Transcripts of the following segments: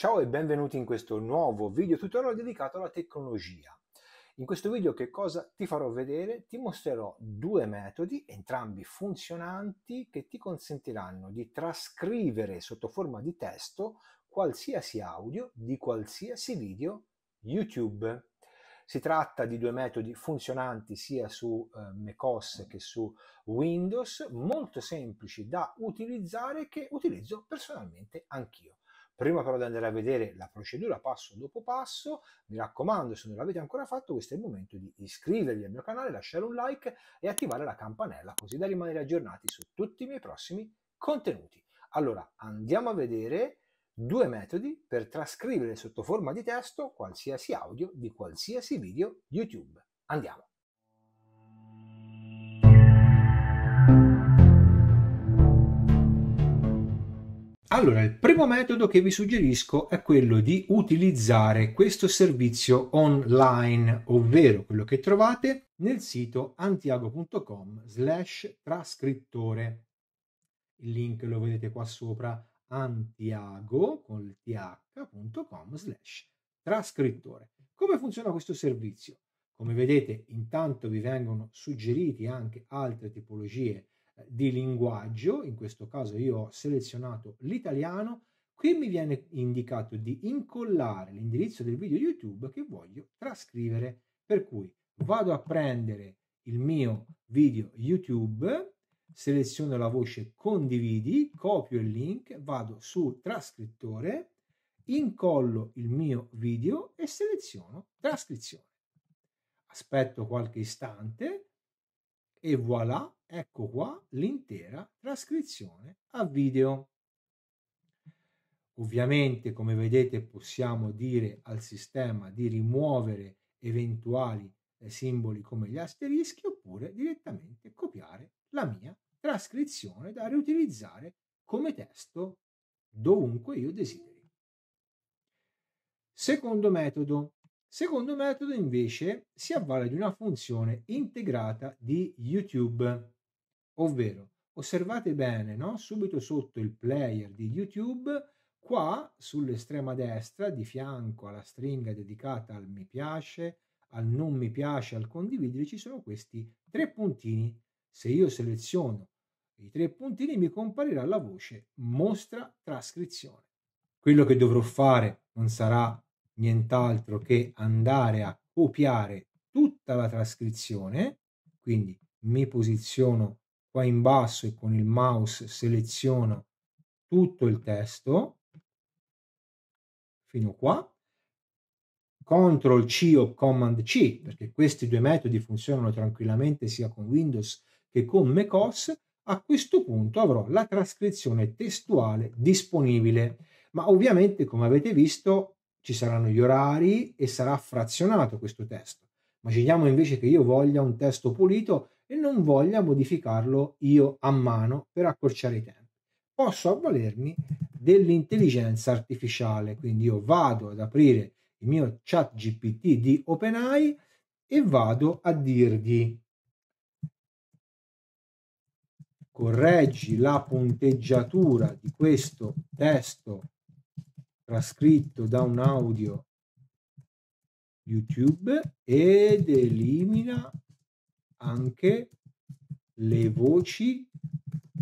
Ciao e benvenuti in questo nuovo video tutorial dedicato alla tecnologia. In questo video che cosa ti farò vedere? Ti mostrerò due metodi, entrambi funzionanti, che ti consentiranno di trascrivere sotto forma di testo qualsiasi audio di qualsiasi video YouTube. Si tratta di due metodi funzionanti sia su eh, macOS che su Windows, molto semplici da utilizzare che utilizzo personalmente anch'io. Prima però di andare a vedere la procedura passo dopo passo, mi raccomando, se non l'avete ancora fatto, questo è il momento di iscrivervi al mio canale, lasciare un like e attivare la campanella così da rimanere aggiornati su tutti i miei prossimi contenuti. Allora, andiamo a vedere due metodi per trascrivere sotto forma di testo qualsiasi audio di qualsiasi video YouTube. Andiamo! Allora, il primo metodo che vi suggerisco è quello di utilizzare questo servizio online, ovvero quello che trovate nel sito antiago.com slash trascrittore. Il link lo vedete qua sopra, antiago slash trascrittore. Come funziona questo servizio? Come vedete, intanto vi vengono suggeriti anche altre tipologie di linguaggio, in questo caso io ho selezionato l'italiano, qui mi viene indicato di incollare l'indirizzo del video YouTube che voglio trascrivere, per cui vado a prendere il mio video YouTube, seleziono la voce condividi, copio il link, vado su trascrittore, incollo il mio video e seleziono trascrizione. Aspetto qualche istante e voilà, ecco qua l'intera trascrizione a video. Ovviamente, come vedete, possiamo dire al sistema di rimuovere eventuali eh, simboli come gli asterischi oppure direttamente copiare la mia trascrizione da riutilizzare come testo dovunque io desideri. Secondo metodo, Secondo metodo invece si avvale di una funzione integrata di YouTube, ovvero osservate bene, no? subito sotto il player di YouTube, qua sull'estrema destra, di fianco alla stringa dedicata al mi piace, al non mi piace, al condividere, ci sono questi tre puntini. Se io seleziono i tre puntini mi comparirà la voce mostra trascrizione. Quello che dovrò fare non sarà nient'altro che andare a copiare tutta la trascrizione, quindi mi posiziono qua in basso e con il mouse seleziono tutto il testo fino qua, CTRL C o COMMAND C, perché questi due metodi funzionano tranquillamente sia con Windows che con macOS, a questo punto avrò la trascrizione testuale disponibile. Ma ovviamente, come avete visto, ci saranno gli orari e sarà frazionato questo testo. Immaginiamo invece che io voglia un testo pulito e non voglia modificarlo io a mano per accorciare i tempi. Posso avvalermi dell'intelligenza artificiale, quindi io vado ad aprire il mio chat GPT di OpenAI e vado a dirgli correggi la punteggiatura di questo testo trascritto da un audio YouTube ed elimina anche le voci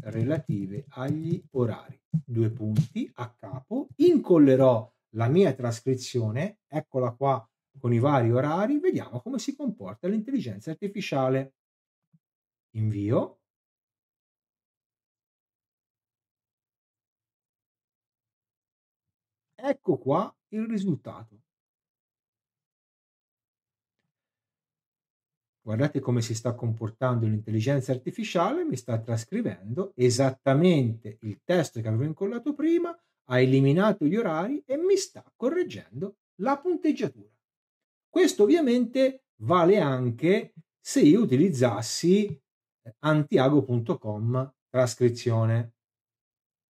relative agli orari. Due punti a capo, incollerò la mia trascrizione, eccola qua con i vari orari, vediamo come si comporta l'intelligenza artificiale. Invio Ecco qua il risultato. Guardate come si sta comportando l'intelligenza artificiale, mi sta trascrivendo esattamente il testo che avevo incollato prima, ha eliminato gli orari e mi sta correggendo la punteggiatura. Questo ovviamente vale anche se io utilizzassi eh, antiago.com trascrizione,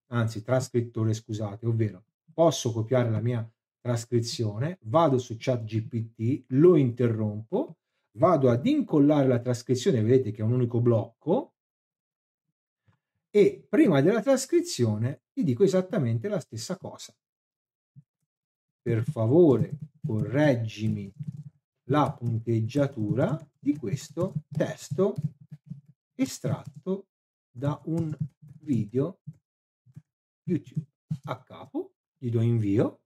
anzi trascrittore, scusate, ovvero posso copiare la mia trascrizione, vado su chat GPT, lo interrompo, vado ad incollare la trascrizione, vedete che è un unico blocco, e prima della trascrizione gli dico esattamente la stessa cosa. Per favore, correggimi la punteggiatura di questo testo estratto da un video YouTube a capo gli do invio,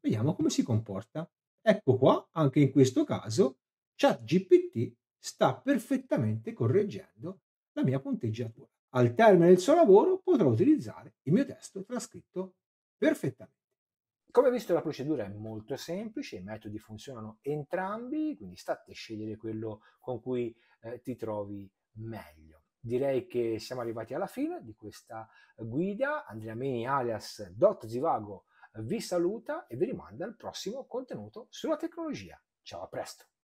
vediamo come si comporta. Ecco qua, anche in questo caso, ChatGPT sta perfettamente correggendo la mia punteggiatura. Al termine del suo lavoro potrò utilizzare il mio testo trascritto perfettamente. Come visto la procedura è molto semplice, i metodi funzionano entrambi, quindi state a scegliere quello con cui eh, ti trovi meglio direi che siamo arrivati alla fine di questa guida. Andrea Meni alias Dot Zivago vi saluta e vi rimanda al prossimo contenuto sulla tecnologia. Ciao, a presto!